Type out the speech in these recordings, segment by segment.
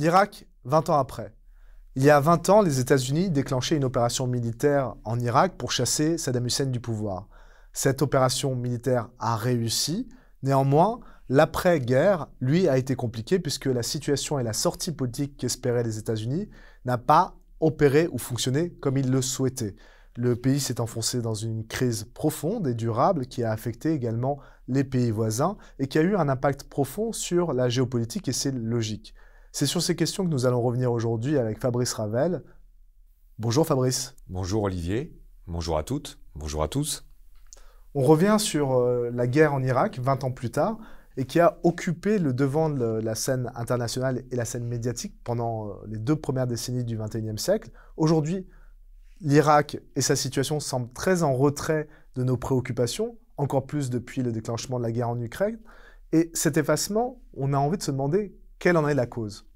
L'Irak, 20 ans après. Il y a 20 ans, les États-Unis déclenchaient une opération militaire en Irak pour chasser Saddam Hussein du pouvoir. Cette opération militaire a réussi. Néanmoins, l'après-guerre, lui, a été compliqué puisque la situation et la sortie politique qu'espéraient les États-Unis n'a pas opéré ou fonctionné comme ils le souhaitaient. Le pays s'est enfoncé dans une crise profonde et durable qui a affecté également les pays voisins et qui a eu un impact profond sur la géopolitique et ses logiques. C'est sur ces questions que nous allons revenir aujourd'hui avec Fabrice Ravel. Bonjour Fabrice. Bonjour Olivier. Bonjour à toutes. Bonjour à tous. On revient sur euh, la guerre en Irak 20 ans plus tard et qui a occupé le devant de la scène internationale et la scène médiatique pendant euh, les deux premières décennies du XXIe siècle. Aujourd'hui, l'Irak et sa situation semblent très en retrait de nos préoccupations, encore plus depuis le déclenchement de la guerre en Ukraine. Et cet effacement, on a envie de se demander quelle en est la cause.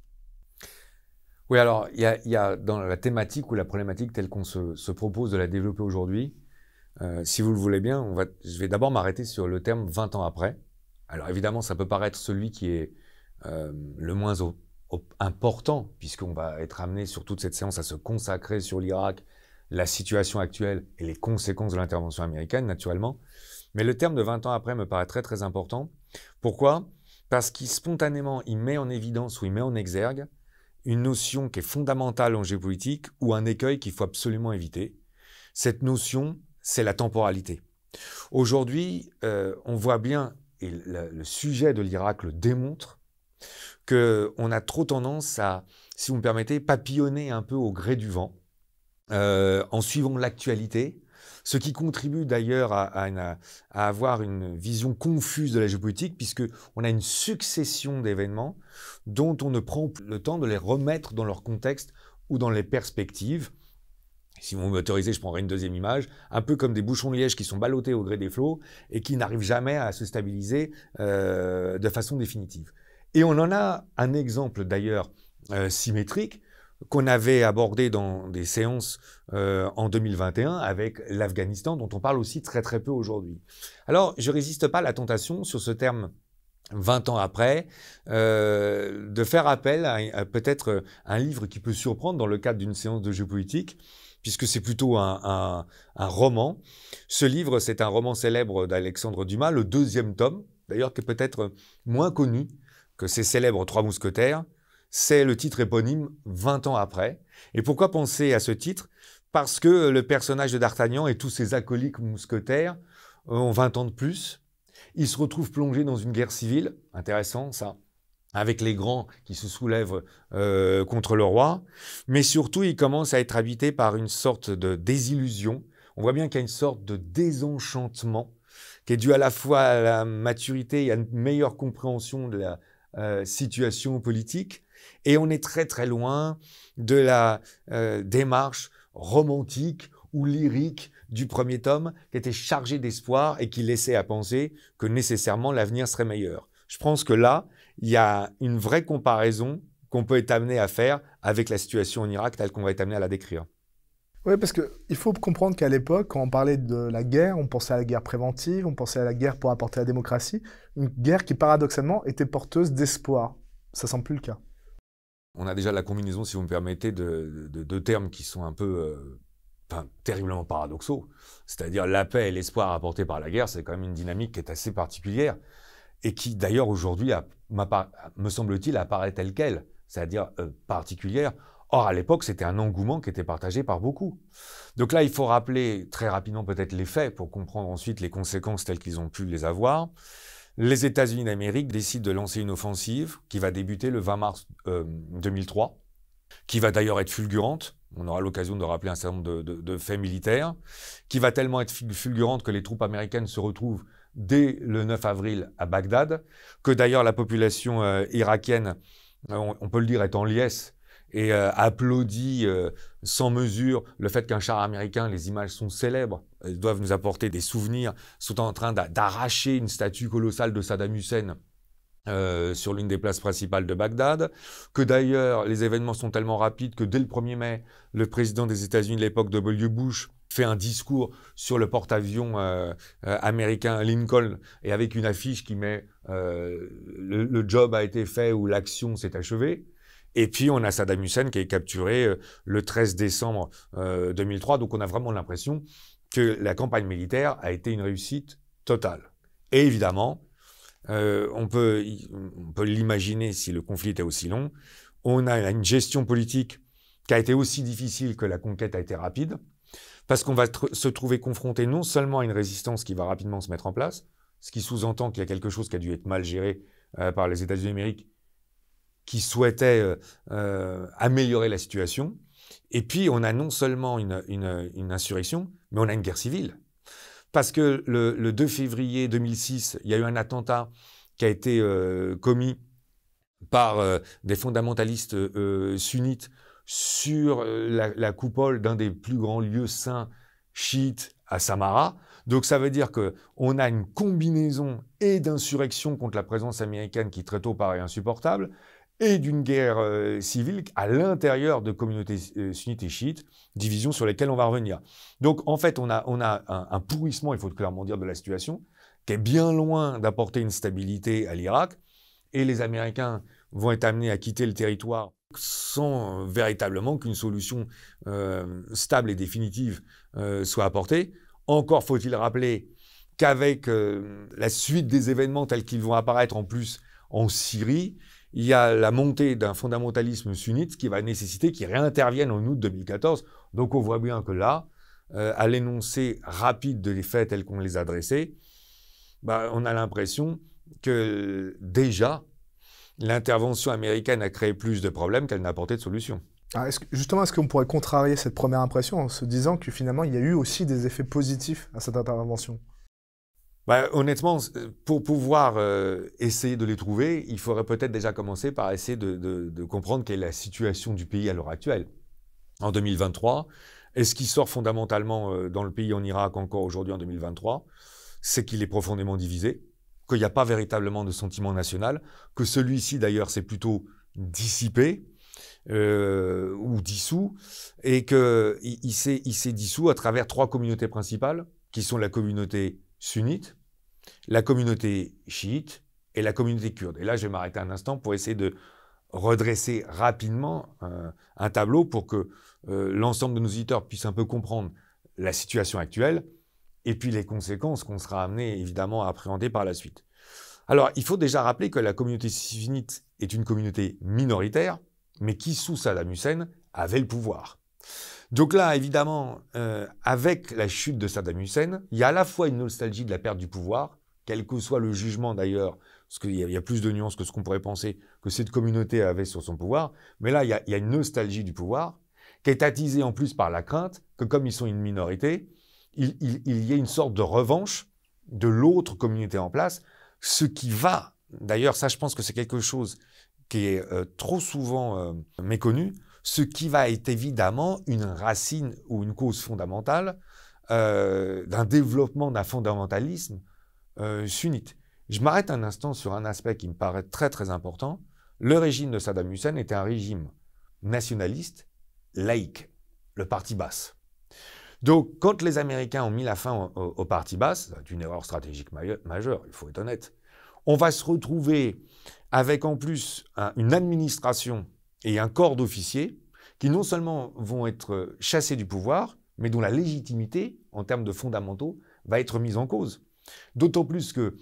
Oui, alors, il y a, dans la thématique ou la problématique telle qu'on se, propose de la développer aujourd'hui, euh, si vous le voulez bien, on je vais d'abord m'arrêter sur le terme 20 ans après. Alors évidemment, ça peut paraître celui qui est euh, le moins important, puisqu'on va être amené sur toute cette séance à se consacrer sur l'Irak, la situation actuelle et les conséquences de l'intervention américaine, naturellement. Mais le terme de 20 ans après me paraît très très important. Pourquoi Parce qu'il spontanément, il met en évidence ou il met en exergue une notion qui est fondamentale en géopolitique ou un écueil qu'il faut absolument éviter. Cette notion, c'est la temporalité. Aujourd'hui, euh, on voit bien, et le, sujet de l'Irak le démontre, qu'on a trop tendance à, si vous me permettez, papillonner un peu au gré du vent, euh, en suivant l'actualité, ce qui contribue d'ailleurs à, avoir une vision confuse de la géopolitique, puisque a une succession d'événements dont on ne prend le temps de les remettre dans leur contexte ou dans les perspectives. Si vous m'autorisez, je prendrai une deuxième image, un peu comme des bouchons de liège qui sont ballottés au gré des flots et qui n'arrivent jamais à se stabiliser euh, de façon définitive. Et on en a un exemple d'ailleurs euh, symétrique, qu'on avait abordé dans des séances euh, en 2021 avec l'Afghanistan, dont on parle aussi très très peu aujourd'hui. Alors, je ne résiste pas à la tentation sur ce terme 20 ans après, euh, de faire appel à, peut-être un livre qui peut surprendre dans le cadre d'une séance de géopolitique, puisque c'est plutôt un, un, roman. Ce livre, c'est un roman célèbre d'Alexandre Dumas, le deuxième tome, d'ailleurs qui est peut-être moins connu que ses célèbres Trois Mousquetaires, c'est le titre éponyme 20 ans après. Et pourquoi penser à ce titre Parce que le personnage de D'Artagnan et tous ses acolytes mousquetaires ont 20 ans de plus. Ils se retrouvent plongés dans une guerre civile, intéressant ça, avec les grands qui se soulèvent euh, contre le roi. Mais surtout, ils commencent à être habités par une sorte de désillusion. On voit bien qu'il y a une sorte de désenchantement qui est dû à la fois à la maturité et à une meilleure compréhension de la euh, situation politique, et on est très très loin de la euh, démarche romantique ou lyrique du premier tome qui était chargé d'espoir et qui laissait à penser que nécessairement l'avenir serait meilleur. Je pense que là, il y a une vraie comparaison qu'on peut être amené à faire avec la situation en Irak telle qu'on va être amené à la décrire. Oui, parce qu'il faut comprendre qu'à l'époque, quand on parlait de la guerre, on pensait à la guerre préventive, on pensait à la guerre pour apporter la démocratie, une guerre qui paradoxalement était porteuse d'espoir. Ça ne semble plus le cas. On a déjà la combinaison, si vous me permettez, de deux termes qui sont un peu euh, terriblement paradoxaux. C'est-à-dire la paix et l'espoir apportés par la guerre, c'est quand même une dynamique qui est assez particulière et qui d'ailleurs aujourd'hui, me semble-t-il, apparaît telle qu'elle, c'est-à-dire euh, particulière. Or, à l'époque, c'était un engouement qui était partagé par beaucoup. Donc là, il faut rappeler très rapidement peut-être les faits pour comprendre ensuite les conséquences telles qu'ils ont pu les avoir. Les États-Unis d'Amérique décident de lancer une offensive qui va débuter le 20 mars 2003, euh, qui va d'ailleurs être fulgurante. On aura l'occasion de rappeler un certain nombre de, faits militaires, qui va tellement être fulgurante que les troupes américaines se retrouvent dès le 9 avril à Bagdad, que d'ailleurs la population euh, irakienne, on, peut le dire, est en liesse et euh, applaudit sans mesure le fait qu'un char américain, les images sont célèbres, doivent nous apporter des souvenirs, sont en train d'arracher une statue colossale de Saddam Hussein euh, sur l'une des places principales de Bagdad, que d'ailleurs les événements sont tellement rapides que dès le 1er mai, le président des États-Unis de l'époque, W. Bush, fait un discours sur le porte-avions euh, euh, américain Lincoln et avec une affiche qui met le, job a été fait ou l'action s'est achevée. Et puis on a Saddam Hussein qui est capturé le 13 décembre 2003. Donc on a vraiment l'impression que la campagne militaire a été une réussite totale. Et évidemment, euh, on peut, l'imaginer si le conflit était aussi long, on a une gestion politique qui a été aussi difficile que la conquête a été rapide, parce qu'on va se trouver confronté non seulement à une résistance qui va rapidement se mettre en place, ce qui sous-entend qu'il y a quelque chose qui a dû être mal géré euh, par les États-Unis d'Amérique, qui souhaitaient euh, améliorer la situation, et puis on a non seulement une insurrection, mais on a une guerre civile. Parce que le, 2 février 2006, il y a eu un attentat qui a été euh, commis par euh, des fondamentalistes euh, sunnites sur la, coupole d'un des plus grands lieux saints chiites à Samara. Donc ça veut dire qu'on a une combinaison et d'insurrection contre la présence américaine qui très tôt paraît insupportable et d'une guerre euh, civile à l'intérieur de communautés euh, sunnites et chiites, division sur lesquelles on va revenir. Donc en fait, on a, on a un, pourrissement, il faut clairement dire, de la situation, qui est bien loin d'apporter une stabilité à l'Irak, et les Américains vont être amenés à quitter le territoire sans euh, véritablement qu'une solution stable et définitive soit apportée. Encore faut-il rappeler qu'avec la suite des événements tels qu'ils vont apparaître en plus en Syrie, il y a la montée d'un fondamentalisme sunnite qui va nécessiter qu'il réintervienne en août 2014. Donc on voit bien que là, euh, à l'énoncé rapide de faits tels qu'on les a dressés, bah, on a l'impression que déjà, l'intervention américaine a créé plus de problèmes qu'elle n'a apporté de solutions. est justement, est-ce qu'on pourrait contrarier cette première impression en se disant que finalement, il y a eu aussi des effets positifs à cette intervention ben, honnêtement, euh, pour pouvoir euh, essayer de les trouver, il faudrait peut-être déjà commencer par essayer de, comprendre quelle est la situation du pays à l'heure actuelle. En 2023, et ce qui sort fondamentalement euh, dans le pays en Irak encore aujourd'hui en 2023, c'est qu'il est profondément divisé, qu'il n'y a pas véritablement de sentiment national, que celui-ci d'ailleurs s'est plutôt dissipé, ou dissous, et qu'il s'est dissous à travers trois communautés principales, qui sont la communauté sunnite, la communauté chiite et la communauté kurde. Et là, je vais m'arrêter un instant pour essayer de redresser rapidement euh, un, tableau pour que euh, l'ensemble de nos auditeurs puissent un peu comprendre la situation actuelle et puis les conséquences qu'on sera amené évidemment à appréhender par la suite. Alors, il faut déjà rappeler que la communauté sunnite est une communauté minoritaire, mais qui, sous Saddam Hussein, avait le pouvoir. Donc là, évidemment, euh, avec la chute de Saddam Hussein, il y a à la fois une nostalgie de la perte du pouvoir, quel que soit le jugement d'ailleurs, parce qu'il y, a plus de nuances que ce qu'on pourrait penser que cette communauté avait sur son pouvoir, mais là, il y, a, une nostalgie du pouvoir, qui est attisée en plus par la crainte que comme ils sont une minorité, il, y ait une sorte de revanche de l'autre communauté en place, ce qui va, d'ailleurs, ça je pense que c'est quelque chose qui est euh, trop souvent euh, méconnu, ce qui va être évidemment une racine ou une cause fondamentale euh, d'un développement d'un fondamentalisme euh, sunnite. Je m'arrête un instant sur un aspect qui me paraît très très important. Le régime de Saddam Hussein était un régime nationaliste, laïque, le parti basse. Donc, quand les Américains ont mis la fin au, parti basse, c'est une erreur stratégique majeure, il faut être honnête, on va se retrouver avec en plus une administration et un corps d'officiers qui non seulement vont être chassés du pouvoir, mais dont la légitimité, en termes de fondamentaux, va être mise en cause. D'autant plus que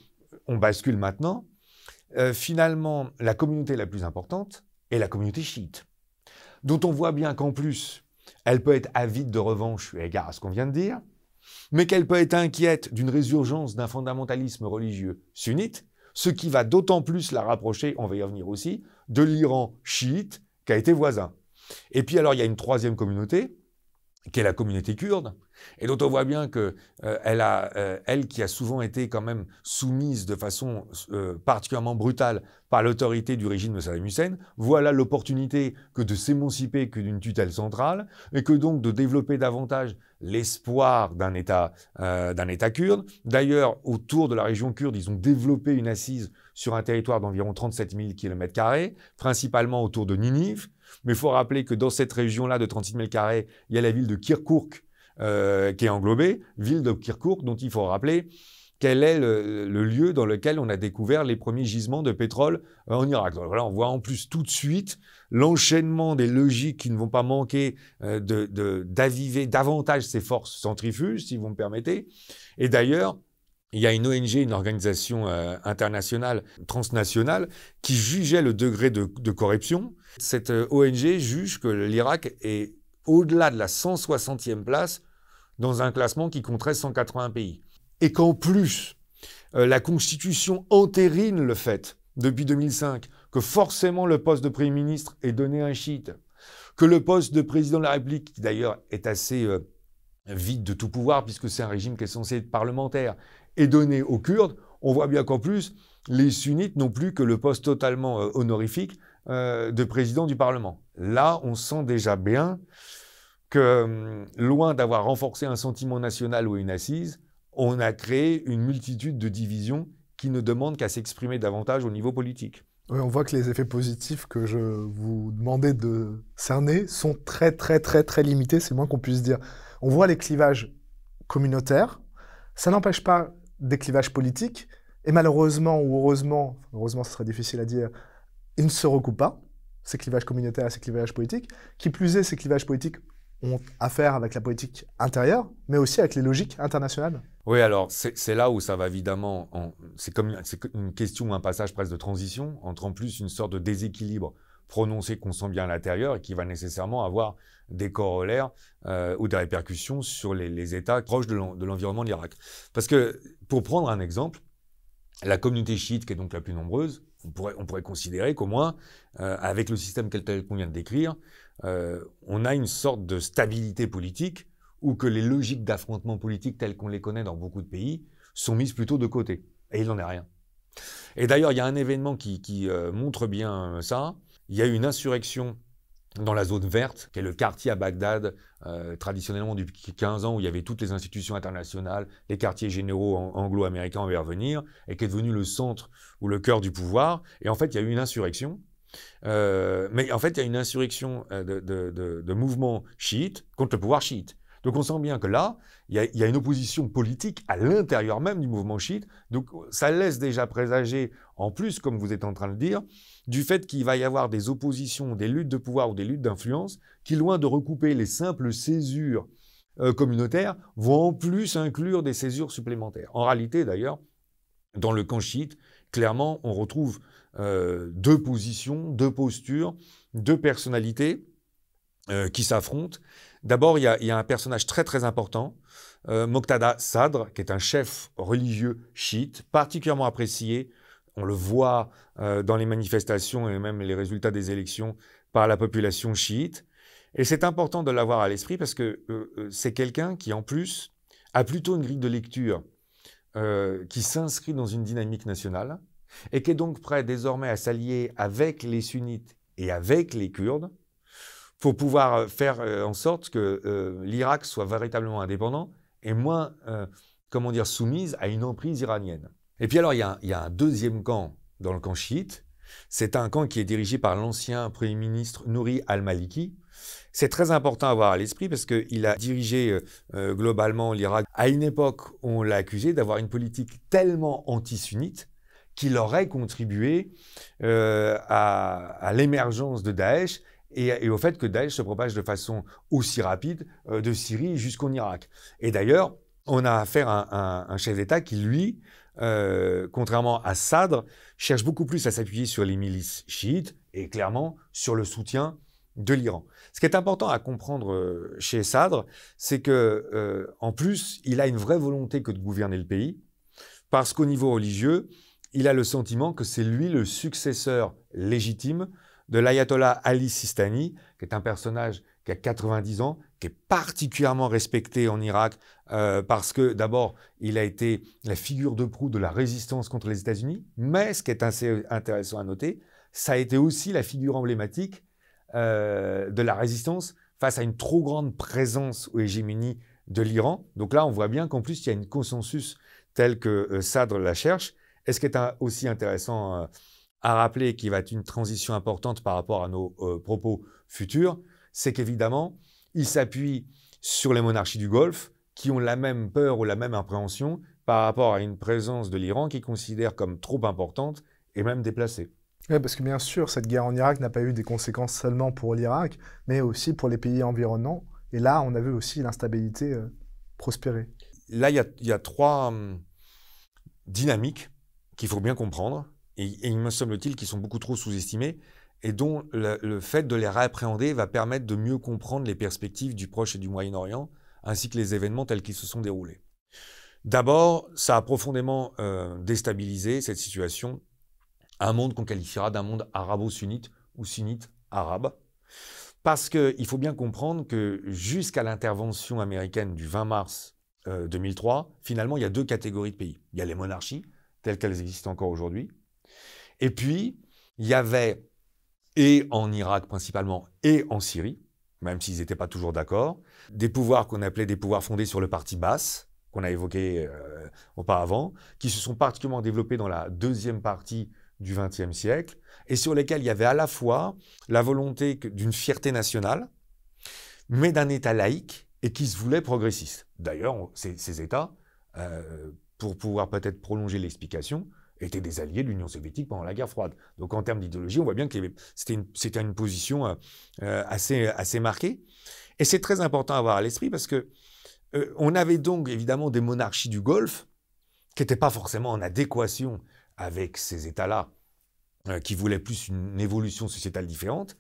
on bascule maintenant, euh, finalement, la communauté la plus importante est la communauté chiite, dont on voit bien qu'en plus, elle peut être avide de revanche à égard à ce qu'on vient de dire, mais qu'elle peut être inquiète d'une résurgence d'un fondamentalisme religieux sunnite, ce qui va d'autant plus la rapprocher, on va y revenir aussi, de l'Iran chiite qui a été voisin. Et puis alors, il y a une troisième communauté, qui est la communauté kurde, et dont on voit bien que euh, a, euh, elle qui a souvent été quand même soumise de façon euh, particulièrement brutale par l'autorité du régime de Saddam Hussein, voilà l'opportunité que de s'émanciper que d'une tutelle centrale, et que donc de développer davantage l'espoir d'un État, d'un État kurde. D'ailleurs, autour de la région kurde, ils ont développé une assise sur un territoire d'environ 37 000 km, principalement autour de Ninive. Mais il faut rappeler que dans cette région-là de 36 000 km, il y a la ville de Kirkourk euh, qui est englobée, ville de Kirkourk dont il faut rappeler quel est le, lieu dans lequel on a découvert les premiers gisements de pétrole euh, en Irak. on voit en plus tout de suite l'enchaînement des logiques qui ne vont pas manquer euh, d'aviver davantage ces forces centrifuges, si vous me permettez. Et d'ailleurs, il y a une ONG, une organisation euh, internationale, transnationale, qui jugeait le degré de, corruption. Cette euh, ONG juge que l'Irak est au-delà de la 160e place dans un classement qui compterait 180 pays. Et qu'en plus, euh, la Constitution entérine le fait, depuis 2005, que forcément le poste de Premier ministre est donné à un chiite, que le poste de président de la République, qui d'ailleurs est assez vide de tout pouvoir, puisque c'est un régime qui est censé être parlementaire, est donné aux Kurdes, on voit bien qu'en plus, les sunnites n'ont plus que le poste totalement euh, honorifique euh, de président du Parlement. Là, on sent déjà bien que, hum, loin d'avoir renforcé un sentiment national ou une assise, on a créé une multitude de divisions qui ne demandent qu'à s'exprimer davantage au niveau politique. Oui, on voit que les effets positifs que je vous demandais de cerner sont très, très, très, très limités, c'est moins qu'on puisse dire. On voit les clivages communautaires. Ça n'empêche pas des clivages politiques. Et malheureusement ou heureusement, heureusement ce serait difficile à dire, ils ne se recoupent pas, ces clivages communautaires et ces clivages politiques. Qui plus est, ces clivages politiques ont affaire avec la politique intérieure, mais aussi avec les logiques internationales. Oui, alors c'est là où ça va évidemment, c'est comme une question ou un passage presque de transition entre en plus une sorte de déséquilibre prononcée qu'on sent bien à l'intérieur et qui va nécessairement avoir des corollaires euh, ou des répercussions sur les, États proches de l'environnement de l'Irak. Parce que, pour prendre un exemple, la communauté chiite, qui est donc la plus nombreuse, on pourrait, on pourrait considérer qu'au moins, euh, avec le système tel qu'on vient de décrire, euh, on a une sorte de stabilité politique ou que les logiques d'affrontement politique telles qu'on les connaît dans beaucoup de pays sont mises plutôt de côté. Et il n'en est rien. Et d'ailleurs, il y a un événement qui, montre bien ça, il y a eu une insurrection dans la zone verte, qui est le quartier à Bagdad, euh, traditionnellement depuis 15 ans, où il y avait toutes les institutions internationales, les quartiers généraux anglo-américains avaient à venir, et qui est devenu le centre ou le cœur du pouvoir. Et en fait, il y a eu une insurrection. Euh, mais en fait, il y a une insurrection euh, de, de, de, mouvements chiites contre le pouvoir chiite. Donc on sent bien que là, il y, y, a une opposition politique à l'intérieur même du mouvement chiite. Donc ça laisse déjà présager, en plus, comme vous êtes en train de le dire, du fait qu'il va y avoir des oppositions, des luttes de pouvoir ou des luttes d'influence, qui, loin de recouper les simples césures euh, communautaires, vont en plus inclure des césures supplémentaires. En réalité, d'ailleurs, dans le camp chiite, clairement, on retrouve euh, deux positions, deux postures, deux personnalités euh, qui s'affrontent. D'abord, il y, a un personnage très très important, Mokhtada Sadr, qui est un chef religieux chiite, particulièrement apprécié on le voit euh, dans les manifestations et même les résultats des élections par la population chiite. Et c'est important de l'avoir à l'esprit parce que euh, euh, c'est quelqu'un qui, en plus, a plutôt une grille de lecture qui s'inscrit dans une dynamique nationale et qui est donc prêt désormais à s'allier avec les sunnites et avec les Kurdes pour pouvoir faire en sorte que l'Irak soit véritablement indépendant et moins, comment dire, soumise à une emprise iranienne. Et puis alors, il y, a, un deuxième camp dans le camp chiite. C'est un camp qui est dirigé par l'ancien Premier ministre Nouri al-Maliki. C'est très important à avoir à l'esprit parce qu'il a dirigé euh, euh, globalement l'Irak. À une époque, on l'a accusé d'avoir une politique tellement anti-sunnite qu'il aurait contribué euh, à, l'émergence de Daesh et, au fait que Daesh se propage de façon aussi rapide de Syrie jusqu'en Irak. Et d'ailleurs, on a affaire à un chef d'État qui, lui, euh, contrairement à Sadr, cherche beaucoup plus à s'appuyer sur les milices chiites et clairement sur le soutien de l'Iran. Ce qui est important à comprendre euh, chez Sadr, c'est que euh, en plus, il a une vraie volonté que de gouverner le pays, parce qu'au niveau religieux, il a le sentiment que c'est lui le successeur légitime de l'ayatollah Ali Sistani, qui est un personnage qui a 90 ans, qui est particulièrement respecté en Irak euh, parce que d'abord, il a été la figure de proue de la résistance contre les États-Unis, mais ce qui est assez intéressant à noter, ça a été aussi la figure emblématique euh, de la résistance face à une trop grande présence ou hégémonie de l'Iran. Donc là, on voit bien qu'en plus, il y a une consensus tel que euh, Sadr la cherche. Et ce qui est aussi intéressant euh, à rappeler, qui va être une transition importante par rapport à nos propos futurs, c'est qu'évidemment, il s'appuie sur les monarchies du Golfe, qui ont la même peur ou la même appréhension par rapport à une présence de l'Iran qu'ils considèrent comme trop importante et même déplacée. Oui, parce que bien sûr, cette guerre en Irak n'a pas eu des conséquences seulement pour l'Irak, mais aussi pour les pays environnants. Et là, on a vu aussi l'instabilité euh, prospérer. Là, il y, a trois hum, dynamiques qu'il faut bien comprendre, et, et il me semble-t-il qu'ils sont beaucoup trop sous-estimés et dont le, fait de les réappréhender va permettre de mieux comprendre les perspectives du Proche et du Moyen-Orient, ainsi que les événements tels qu'ils se sont déroulés. D'abord, ça a profondément euh, déstabilisé cette situation, un monde qu'on qualifiera d'un monde arabo-sunnite ou sunnite arabe, parce qu'il faut bien comprendre que jusqu'à l'intervention américaine du 20 mars 2003, euh, finalement, il y a deux catégories de pays. Il y a les monarchies, telles qu'elles existent encore aujourd'hui, et puis il y avait et en Irak principalement, et en Syrie, même s'ils n'étaient pas toujours d'accord, des pouvoirs qu'on appelait des pouvoirs fondés sur le parti basse, qu'on a évoqué euh, auparavant, qui se sont particulièrement développés dans la deuxième partie du XXe siècle, et sur lesquels il y avait à la fois la volonté d'une fierté nationale, mais d'un État laïque, et qui se voulait progressiste. D'ailleurs, ces, États, euh, pour pouvoir peut-être prolonger l'explication, étaient des alliés de l'Union soviétique pendant la guerre froide. Donc en termes d'idéologie, on voit bien que c'était une, une, position euh, euh, assez, assez marquée. Et c'est très important à avoir à l'esprit parce que euh, on avait donc évidemment des monarchies du Golfe qui n'étaient pas forcément en adéquation avec ces États-là, qui voulaient plus une évolution sociétale différente.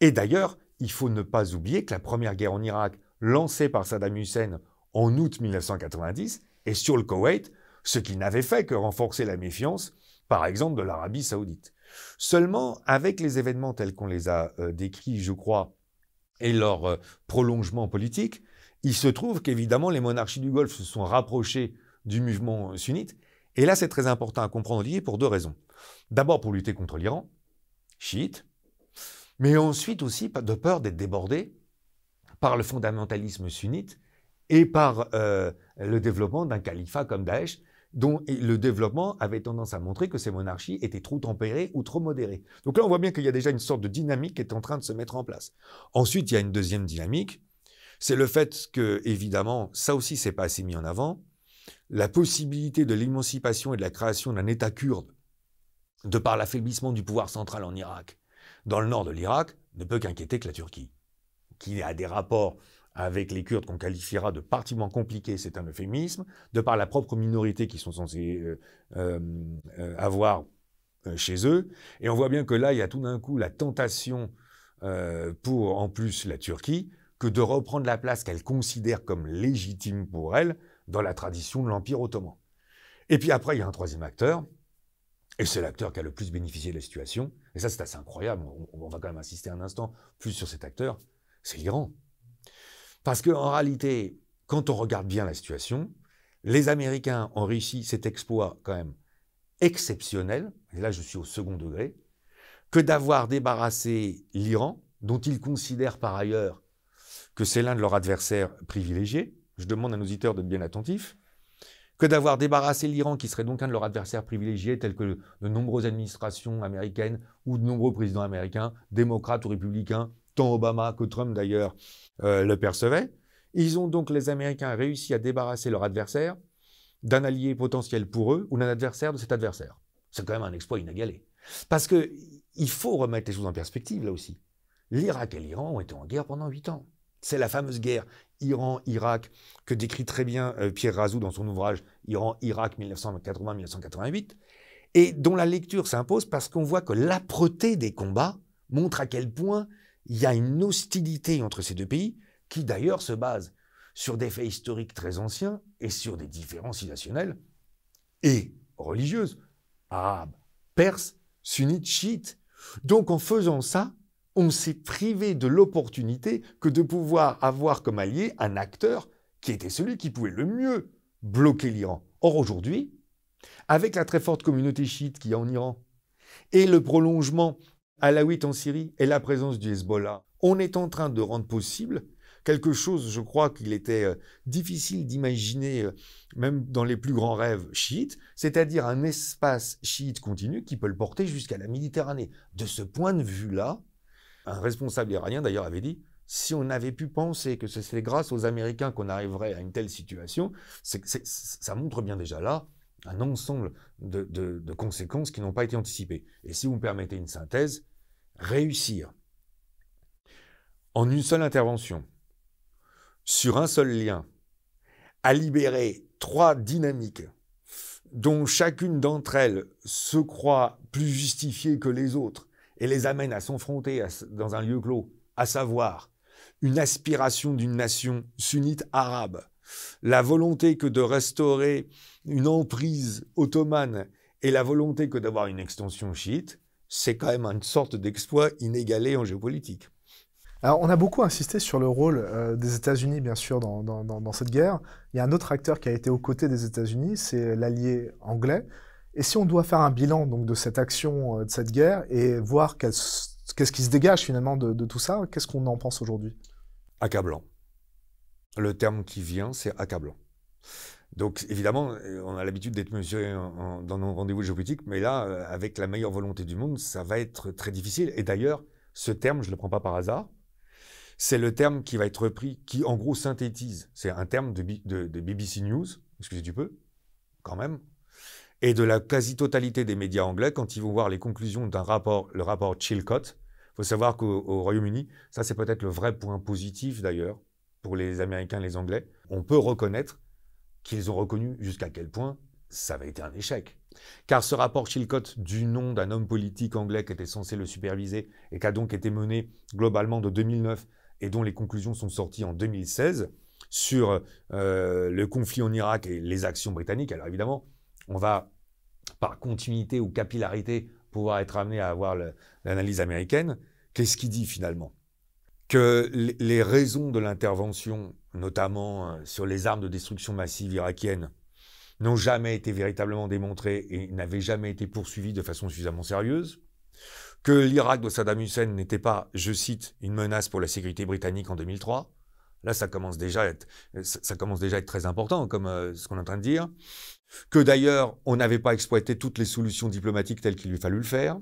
Et d'ailleurs, il faut ne pas oublier que la première guerre en Irak, lancée par Saddam Hussein en août 1990, est sur le Koweït, ce qui n'avait fait que renforcer la méfiance, par exemple, de l'Arabie saoudite. Seulement, avec les événements tels qu'on les a euh, décrits, je crois, et leur euh, prolongement politique, il se trouve qu'évidemment, les monarchies du Golfe se sont rapprochées du mouvement sunnite. Et là, c'est très important à comprendre, Olivier, pour deux raisons. D'abord, pour lutter contre l'Iran, chiite, mais ensuite aussi de peur d'être débordé par le fondamentalisme sunnite et par euh, le développement d'un califat comme Daesh, dont le développement avait tendance à montrer que ces monarchies étaient trop tempérées ou trop modérées. Donc là, on voit bien qu'il y a déjà une sorte de dynamique qui est en train de se mettre en place. Ensuite, il y a une deuxième dynamique, c'est le fait que, évidemment, ça aussi, c'est pas assez mis en avant, la possibilité de l'émancipation et de la création d'un État kurde, de par l'affaiblissement du pouvoir central en Irak, dans le nord de l'Irak, ne peut qu'inquiéter que la Turquie, qui a des rapports avec les Kurdes qu'on qualifiera de particulièrement compliqués, c'est un euphémisme, de par la propre minorité qu'ils sont censés euh, euh, euh avoir euh, chez eux. Et on voit bien que là, il y a tout d'un coup la tentation euh, pour, en plus, la Turquie, que de reprendre la place qu'elle considère comme légitime pour elle dans la tradition de l'Empire ottoman. Et puis après, il y a un troisième acteur, et c'est l'acteur qui a le plus bénéficié de la situation, et ça c'est assez incroyable, on, on va quand même insister un instant plus sur cet acteur, c'est l'Iran. Parce qu'en réalité, quand on regarde bien la situation, les Américains ont réussi cet exploit quand même exceptionnel, et là je suis au second degré, que d'avoir débarrassé l'Iran, dont ils considèrent par ailleurs que c'est l'un de leurs adversaires privilégiés, je demande à nos auditeurs d'être bien attentifs, que d'avoir débarrassé l'Iran, qui serait donc un de leurs adversaires privilégiés, tels que de nombreuses administrations américaines ou de nombreux présidents américains, démocrates ou républicains, tant Obama que Trump d'ailleurs euh, le percevaient. Ils ont donc, les Américains, réussi à débarrasser leur adversaire d'un allié potentiel pour eux ou d'un adversaire de cet adversaire. C'est quand même un exploit inégalé. Parce qu'il faut remettre les choses en perspective là aussi. L'Irak et l'Iran ont été en guerre pendant huit ans. C'est la fameuse guerre Iran-Irak que décrit très bien euh, Pierre Razou dans son ouvrage Iran-Irak 1980-1988 et dont la lecture s'impose parce qu'on voit que l'âpreté des combats montre à quel point il y a une hostilité entre ces deux pays qui d'ailleurs se base sur des faits historiques très anciens et sur des différences nationales et religieuses, arabes, perses, sunnites, chiites. Donc en faisant ça, on s'est privé de l'opportunité que de pouvoir avoir comme allié un acteur qui était celui qui pouvait le mieux bloquer l'Iran. Or aujourd'hui, avec la très forte communauté chiite qu'il y a en Iran et le prolongement alaouite en Syrie et la présence du Hezbollah. On est en train de rendre possible quelque chose, je crois qu'il était euh, difficile d'imaginer, euh, même dans les plus grands rêves chiites, c'est-à-dire un espace chiite continu qui peut le porter jusqu'à la Méditerranée. De ce point de vue-là, un responsable iranien d'ailleurs avait dit, si on avait pu penser que ce serait grâce aux Américains qu'on arriverait à une telle situation, ça montre bien déjà là un ensemble de, conséquences qui n'ont pas été anticipées. Et si vous me permettez une synthèse, réussir en une seule intervention, sur un seul lien, à libérer trois dynamiques dont chacune d'entre elles se croit plus justifiée que les autres et les amène à s'enfronter dans un lieu clos, à savoir une aspiration d'une nation sunnite arabe, la volonté que de restaurer une emprise ottomane et la volonté que d'avoir une extension chiite, c'est quand même une sorte d'exploit inégalé en géopolitique. Alors, on a beaucoup insisté sur le rôle euh, des États-Unis, bien sûr, dans, cette guerre. Il y a un autre acteur qui a été aux côtés des États-Unis, c'est l'allié anglais. Et si on doit faire un bilan donc, de cette action, euh, de cette guerre, et voir qu'est-ce qui se dégage finalement de, de tout ça, qu'est-ce qu'on en pense aujourd'hui Accablant. Le terme qui vient, c'est accablant. Donc évidemment, euh, on a l'habitude d'être mesuré dans nos rendez-vous géopolitiques, mais là, euh, avec la meilleure volonté du monde, ça va être très difficile. Et d'ailleurs, ce terme, je ne le prends pas par hasard, c'est le terme qui va être repris, qui en gros synthétise. C'est un terme de, de BBC News, excusez du peu, quand même, et de la quasi-totalité des médias anglais quand ils vont voir les conclusions d'un rapport, le rapport Chilcot. Il faut savoir qu'au Royaume-Uni, ça c'est peut-être le vrai point positif d'ailleurs pour les Américains et les Anglais. On peut reconnaître qu'ils ont reconnu jusqu'à quel point ça avait été un échec. Car ce rapport Chilcot, du nom d'un homme politique anglais qui était censé le superviser et qui a donc été mené globalement de 2009 et dont les conclusions sont sorties en 2016 sur euh, le conflit en Irak et les actions britanniques. Alors évidemment, on va par continuité ou capillarité pouvoir être amené à avoir l'analyse américaine. Qu'est-ce qu'il dit finalement Que les raisons de l'intervention notamment euh, sur les armes de destruction massive irakienne, n'ont jamais été véritablement démontrées et n'avaient jamais été poursuivies de façon suffisamment sérieuse, que l'Irak de Saddam Hussein n'était pas, je cite, une menace pour la sécurité britannique en 2003. Là, ça commence déjà à être, ça commence déjà très important, comme euh, ce qu'on est en train de dire. Que d'ailleurs, on n'avait pas exploité toutes les solutions diplomatiques telles qu'il lui fallu le faire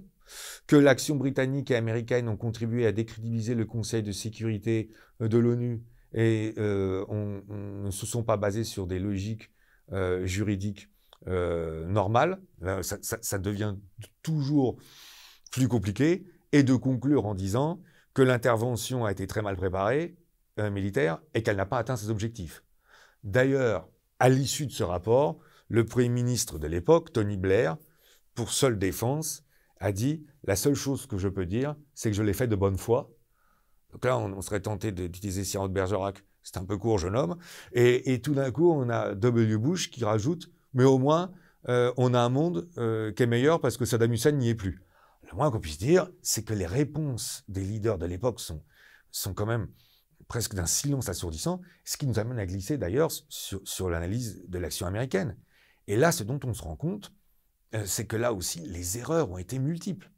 que l'action britannique et américaine ont contribué à décrédibiliser le Conseil de sécurité euh, de l'ONU et euh, on, ne se sont pas basés sur des logiques euh, juridiques euh, normales. ça, ça, devient toujours plus compliqué et de conclure en disant que l'intervention a été très mal préparée militaire et qu'elle n'a pas atteint ses objectifs. D'ailleurs, à l'issue de ce rapport, le Premier ministre de l'époque, Tony Blair, pour seule défense, a dit La seule chose que je peux dire, c'est que je l'ai fait de bonne foi donc là, on, serait tenté d'utiliser Cyrano de Bergerac. C'est un peu court, jeune homme. Et, tout d'un coup, on a W. Bush qui rajoute, mais au moins, euh, on a un monde euh, qui est meilleur parce que Saddam Hussein n'y est plus. Le moins qu'on puisse dire, c'est que les réponses des leaders de l'époque sont, sont quand même presque d'un silence assourdissant, ce qui nous amène à glisser d'ailleurs sur, l'analyse de l'action américaine. Et là, ce dont on se rend compte, euh, c'est que là aussi, les erreurs ont été multiples.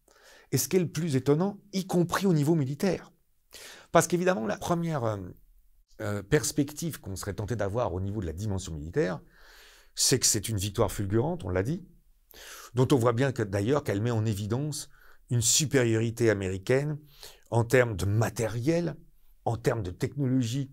Et ce qui est le plus étonnant, y compris au niveau militaire. Parce qu'évidemment, la première euh, euh, perspective qu'on serait tenté d'avoir au niveau de la dimension militaire, c'est que c'est une victoire fulgurante, on l'a dit, dont on voit bien que d'ailleurs qu'elle met en évidence une supériorité américaine en termes de matériel, en termes de technologie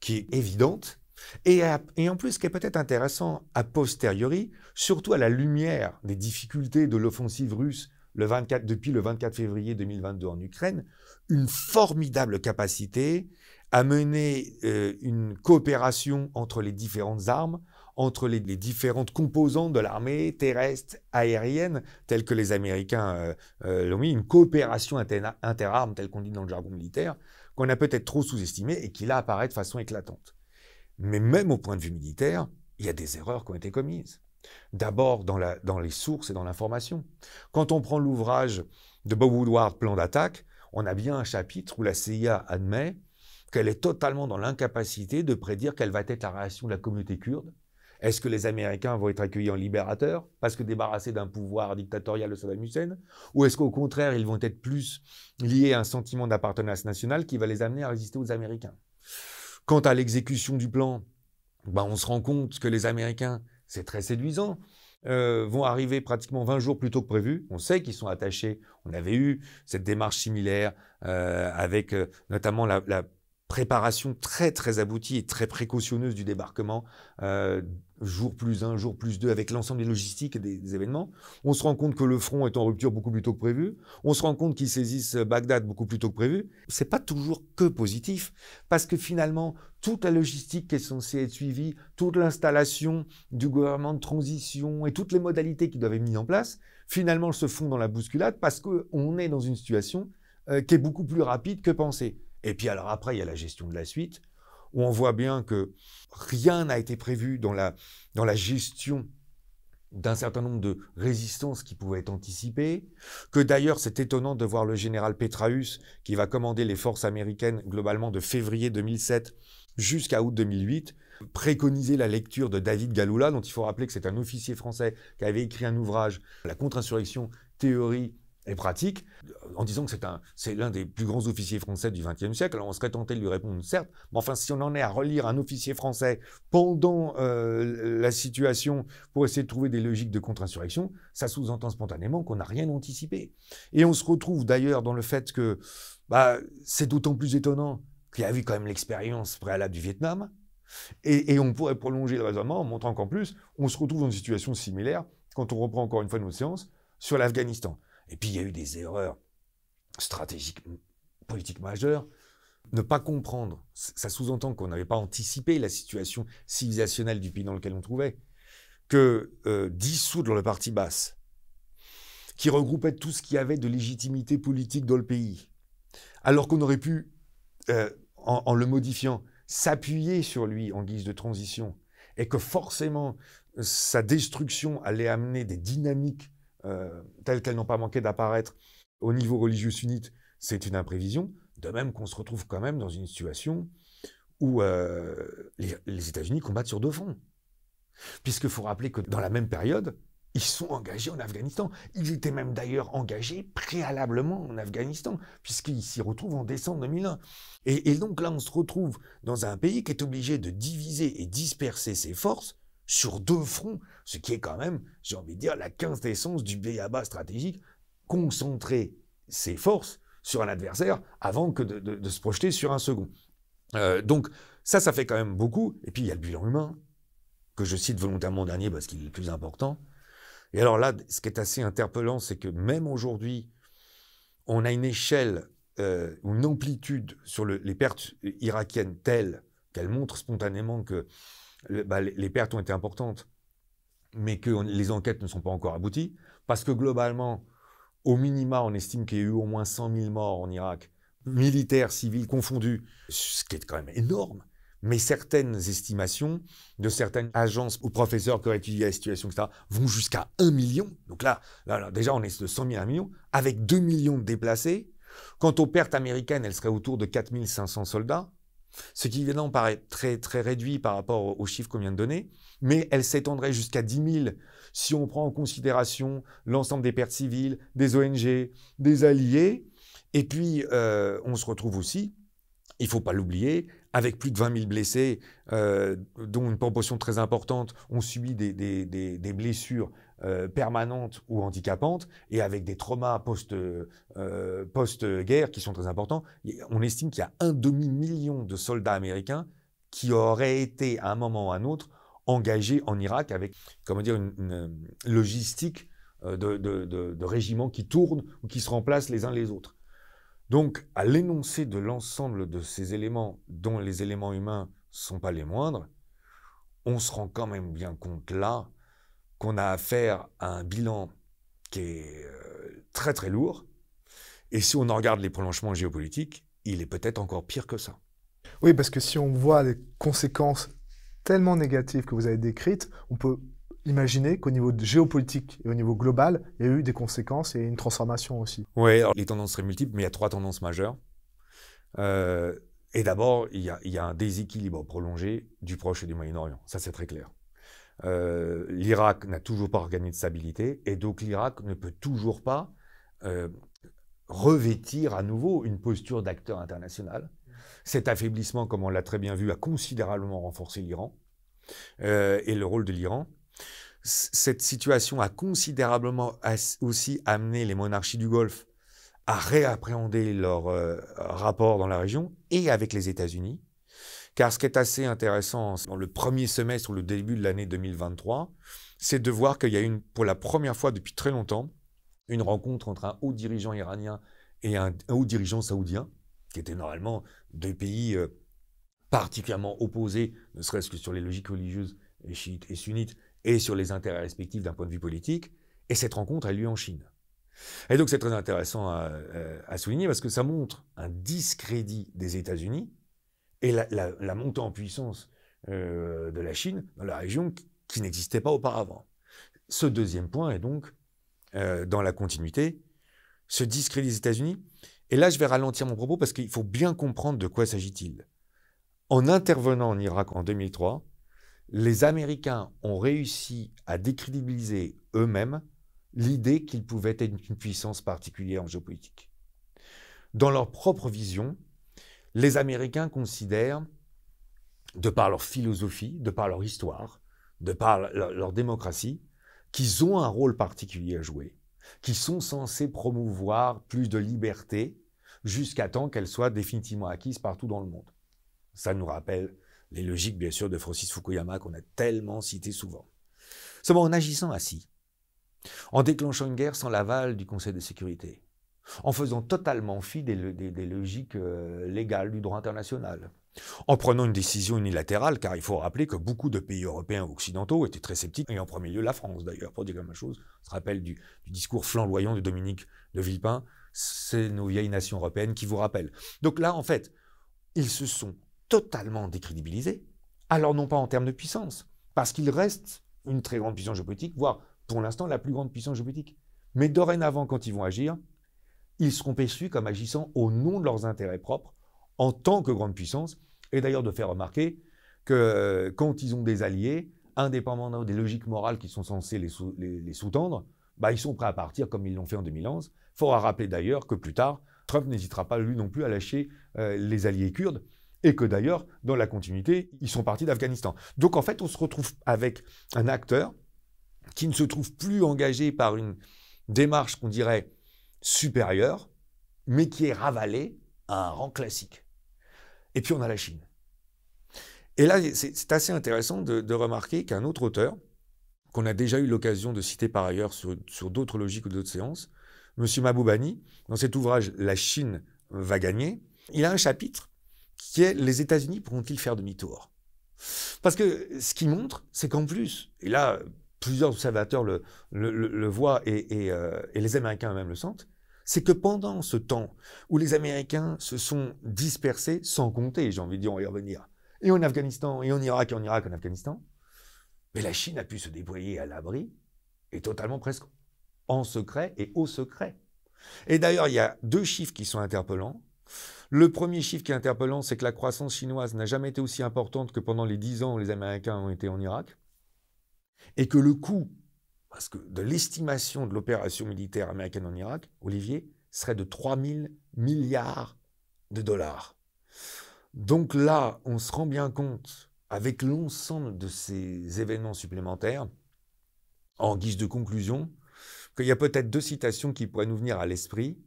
qui est évidente, et, en plus qui est peut-être intéressant a posteriori, surtout à la lumière des difficultés de l'offensive russe le 24, depuis le 24 février 2022 en Ukraine, une formidable capacité à mener euh, une coopération entre les différentes armes, entre les, différentes composantes de l'armée terrestre, aérienne, telles que les Américains euh, euh, l'ont mis, une coopération interarme telle qu'on dit dans le jargon militaire, qu'on a peut-être trop sous-estimée et qui là apparaît de façon éclatante. Mais même au point de vue militaire, il y a des erreurs qui ont été commises. D'abord dans, dans, les sources et dans l'information. Quand on prend l'ouvrage de Bob Woodward, Plan d'attaque, on a bien un chapitre où la CIA admet qu'elle est totalement dans l'incapacité de prédire quelle va être la réaction de la communauté kurde. Est-ce que les Américains vont être accueillis en libérateurs parce que débarrassés d'un pouvoir dictatorial de Saddam Hussein Ou est-ce qu'au contraire, ils vont être plus liés à un sentiment d'appartenance nationale qui va les amener à résister aux Américains Quant à l'exécution du plan, ben, on se rend compte que les Américains, c'est très séduisant, euh, vont arriver pratiquement 20 jours plus tôt que prévu. On sait qu'ils sont attachés. On avait eu cette démarche similaire euh, avec euh, notamment la, la, préparation très très aboutie et très précautionneuse du débarquement jour plus un, jour plus deux, avec l'ensemble des logistiques et des, événements. On se rend compte que le front est en rupture beaucoup plus tôt que prévu. On se rend compte qu'ils saisissent Bagdad beaucoup plus tôt que prévu. n'est pas toujours que positif, parce que finalement, toute la logistique qui est censée être suivie, toute l'installation du gouvernement de transition et toutes les modalités qui doivent être mises en place, finalement, se font dans la bousculade parce qu'on est dans une situation euh, qui est beaucoup plus rapide que pensée. Et puis alors après, il y a la gestion de la suite où on voit bien que rien n'a été prévu dans la, dans la gestion d'un certain nombre de résistances qui pouvaient être anticipées, que d'ailleurs c'est étonnant de voir le général Petraeus qui va commander les forces américaines globalement de février 2007 jusqu'à août 2008, préconiser la lecture de David Galula, dont il faut rappeler que c'est un officier français qui avait écrit un ouvrage, La contre-insurrection, théorie et pratique, en disant que c'est l'un des plus grands officiers français du XXe siècle. Alors on serait tenté de lui répondre certes, mais enfin si on en est à relire un officier français pendant euh, la situation pour essayer de trouver des logiques de contre-insurrection, ça sous-entend spontanément qu'on n'a rien anticipé. Et on se retrouve d'ailleurs dans le fait que bah, c'est d'autant plus étonnant qu'il y a eu quand même l'expérience préalable du Vietnam. Et, et on pourrait prolonger le raisonnement en montrant qu'en plus, on se retrouve dans une situation similaire quand on reprend encore une fois nos séances sur l'Afghanistan. Et puis il y a eu des erreurs stratégiques, politiques majeures. Ne pas comprendre, ça sous-entend qu'on n'avait pas anticipé la situation civilisationnelle du pays dans lequel on trouvait, que euh, dissoudre le parti basse, qui regroupait tout ce qu'il y avait de légitimité politique dans le pays, alors qu'on aurait pu, euh, en, le modifiant, s'appuyer sur lui en guise de transition, et que forcément euh, sa destruction allait amener des dynamiques euh, telles qu'elles n'ont pas manqué d'apparaître au niveau religieux sunnite, c'est une imprévision. De même qu'on se retrouve quand même dans une situation où euh, les, États-Unis combattent sur deux fronts. Puisqu'il faut rappeler que dans la même période, ils sont engagés en Afghanistan. Ils étaient même d'ailleurs engagés préalablement en Afghanistan, puisqu'ils s'y retrouvent en décembre 2001. et, donc là, on se retrouve dans un pays qui est obligé de diviser et disperser ses forces sur deux fronts, ce qui est quand même, j'ai envie de dire, la quintessence du béaba stratégique, concentrer ses forces sur un adversaire avant que de, se projeter sur un second. Euh, donc ça, ça fait quand même beaucoup. Et puis il y a le bilan humain, que je cite volontairement dernier parce qu'il est le plus important. Et alors là, ce qui est assez interpellant, c'est que même aujourd'hui, on a une échelle euh, une amplitude sur les pertes irakiennes telles qu'elles montrent spontanément que bah, les pertes ont été importantes, mais que les enquêtes ne sont pas encore abouties, parce que globalement, au minima, on estime qu'il y a eu au moins 100 000 morts en Irak, militaires, civils confondus, ce qui est quand même énorme. Mais certaines estimations de certaines agences ou professeurs qui ont étudié la situation, etc., vont jusqu'à 1 million. Donc là, déjà, on est de 100 000 à 1 million, avec 2 millions de déplacés. Quant aux pertes américaines, elles seraient autour de 4 500 soldats. Ce qui évidemment paraît très très réduit par rapport aux chiffres qu'on vient de donner, mais elle s'étendrait jusqu'à 10 000 si on prend en considération l'ensemble des pertes civiles, des ONG, des alliés. Et puis, euh, on se retrouve aussi, il faut pas l'oublier, avec plus de 20 000 blessés, euh, dont une proportion très importante ont subi des blessures euh, permanente ou handicapante, et avec des traumas post, euh, guerre qui sont très importants, on estime qu'il y a un demi-million de soldats américains qui auraient été à un moment ou à un autre engagés en Irak avec comment dire, une, logistique euh, de, de, régiments qui tournent ou qui se remplacent les uns les autres. Donc, à l'énoncé de l'ensemble de ces éléments, dont les éléments humains ne sont pas les moindres, on se rend quand même bien compte là qu'on a affaire à un bilan qui est euh, très très lourd. Et si on en regarde les prolongements géopolitiques, il est peut-être encore pire que ça. Oui, parce que si on voit les conséquences tellement négatives que vous avez décrites, on peut imaginer qu'au niveau géopolitique et au niveau global, il y a eu des conséquences et une transformation aussi. Oui, alors les tendances seraient multiples, mais il y a trois tendances majeures. Euh, et d'abord, il, il, y a un déséquilibre prolongé du Proche et du Moyen-Orient. Ça, c'est très clair. Euh, L'Irak n'a toujours pas regagné de stabilité et donc l'Irak ne peut toujours pas euh, revêtir à nouveau une posture d'acteur international. Cet affaiblissement, comme on l'a très bien vu, a considérablement renforcé l'Iran euh, et le rôle de l'Iran. Cette situation a considérablement aussi amené les monarchies du Golfe à réappréhender leur rapport dans la région et avec les États-Unis. Car ce qui est assez intéressant dans le premier semestre ou le début de l'année 2023, c'est de voir qu'il y a une, pour la première fois depuis très longtemps, une rencontre entre un haut dirigeant iranien et un, haut dirigeant saoudien, qui étaient normalement deux pays euh, particulièrement opposés, ne serait-ce que sur les logiques religieuses et chiites et sunnites, et sur les intérêts respectifs d'un point de vue politique. Et cette rencontre a lieu en Chine. Et donc c'est très intéressant à, euh, souligner parce que ça montre un discrédit des États-Unis et la, montée en puissance euh, de la Chine dans la région qui, n'existait pas auparavant. Ce deuxième point est donc, euh, dans la continuité, ce discret des États-Unis. Et là, je vais ralentir mon propos parce qu'il faut bien comprendre de quoi s'agit-il. En intervenant en Irak en 2003, les Américains ont réussi à décrédibiliser eux-mêmes l'idée qu'ils pouvaient être une puissance particulière en géopolitique. Dans leur propre vision, les Américains considèrent, de par leur philosophie, de par leur histoire, de par leur, démocratie, qu'ils ont un rôle particulier à jouer, qu'ils sont censés promouvoir plus de liberté jusqu'à temps qu'elle soit définitivement acquise partout dans le monde. Ça nous rappelle les logiques, bien sûr, de Francis Fukuyama qu'on a tellement citées souvent. Seulement en agissant ainsi, en déclenchant une guerre sans l'aval du Conseil de sécurité, en faisant totalement fi des, logiques euh, légales du droit international. En prenant une décision unilatérale, car il faut rappeler que beaucoup de pays européens occidentaux étaient très sceptiques, et en premier lieu la France d'ailleurs, pour dire la même chose. On se rappelle du, du discours flamboyant de Dominique de Villepin, c'est nos vieilles nations européennes qui vous rappellent. Donc là, en fait, ils se sont totalement décrédibilisés, alors non pas en termes de puissance, parce qu'il reste une très grande puissance géopolitique, voire pour l'instant la plus grande puissance géopolitique. Mais dorénavant, quand ils vont agir, ils seront perçus comme agissant au nom de leurs intérêts propres en tant que grande puissance. Et d'ailleurs de faire remarquer que euh, quand ils ont des alliés, indépendamment des logiques morales qui sont censées les, sous-tendre, bah, ils sont prêts à partir comme ils l'ont fait en 2011. Faudra rappeler d'ailleurs que plus tard, Trump n'hésitera pas lui non plus à lâcher euh, les alliés kurdes et que d'ailleurs, dans la continuité, ils sont partis d'Afghanistan. Donc en fait, on se retrouve avec un acteur qui ne se trouve plus engagé par une démarche qu'on dirait supérieur, mais qui est ravalé à un rang classique. Et puis on a la Chine. Et là, c'est assez intéressant de, remarquer qu'un autre auteur, qu'on a déjà eu l'occasion de citer par ailleurs sur, d'autres logiques ou d'autres séances, M. Maboubani, dans cet ouvrage La Chine va gagner, il a un chapitre qui est Les États-Unis pourront-ils faire demi-tour Parce que ce qu'il montre, c'est qu'en plus, et là, plusieurs observateurs le, voient et, et euh, les Américains même le sentent, c'est que pendant ce temps où les Américains se sont dispersés, sans compter, j'ai envie de dire, on va y revenir, et en Afghanistan, et en Irak, et en Irak, en Afghanistan, mais la Chine a pu se déployer à l'abri, et totalement presque en secret et au secret. Et d'ailleurs, il y a deux chiffres qui sont interpellants. Le premier chiffre qui est interpellant, c'est que la croissance chinoise n'a jamais été aussi importante que pendant les dix ans où les Américains ont été en Irak, et que le coût parce que de l'estimation de l'opération militaire américaine en Irak, Olivier, serait de 3 000 milliards de dollars. Donc là, on se rend bien compte, avec l'ensemble de ces événements supplémentaires, en guise de conclusion, qu'il y a peut-être deux citations qui pourraient nous venir à l'esprit.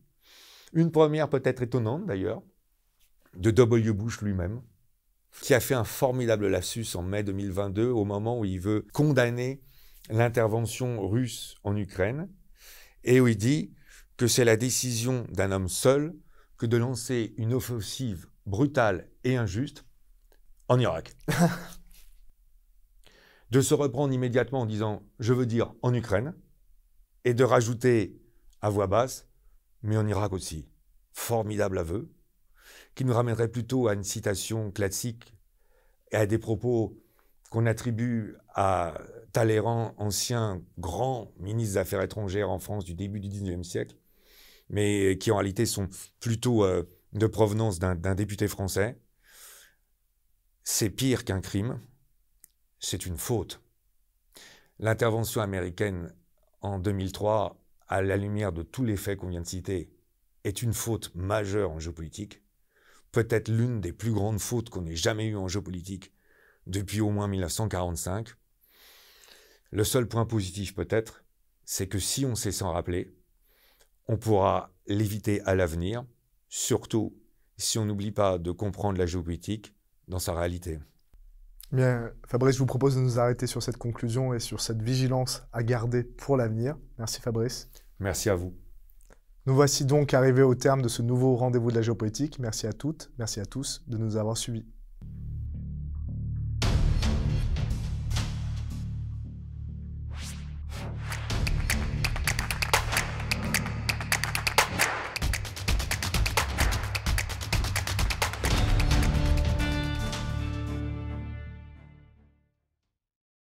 Une première peut-être étonnante d'ailleurs, de W. Bush lui-même, qui a fait un formidable lapsus en mai 2022 au moment où il veut condamner l'intervention russe en Ukraine, et où il dit que c'est la décision d'un homme seul que de lancer une offensive brutale et injuste en Irak. de se reprendre immédiatement en disant je veux dire en Ukraine, et de rajouter à voix basse, mais en Irak aussi. Formidable aveu, qui nous ramènerait plutôt à une citation classique et à des propos qu'on attribue à Talleyrand, ancien grand ministre des Affaires étrangères en France du début du 19e siècle, mais qui en réalité sont plutôt euh, de provenance d'un député français. C'est pire qu'un crime, c'est une faute. L'intervention américaine en 2003, à la lumière de tous les faits qu'on vient de citer, est une faute majeure en géopolitique, peut-être l'une des plus grandes fautes qu'on ait jamais eues en géopolitique depuis au moins 1945. Le seul point positif peut-être, c'est que si on sait s'en rappeler, on pourra l'éviter à l'avenir, surtout si on n'oublie pas de comprendre la géopolitique dans sa réalité. Bien, Fabrice, je vous propose de nous arrêter sur cette conclusion et sur cette vigilance à garder pour l'avenir. Merci Fabrice. Merci à vous. Nous voici donc arrivés au terme de ce nouveau rendez-vous de la géopolitique. Merci à toutes, merci à tous de nous avoir suivis.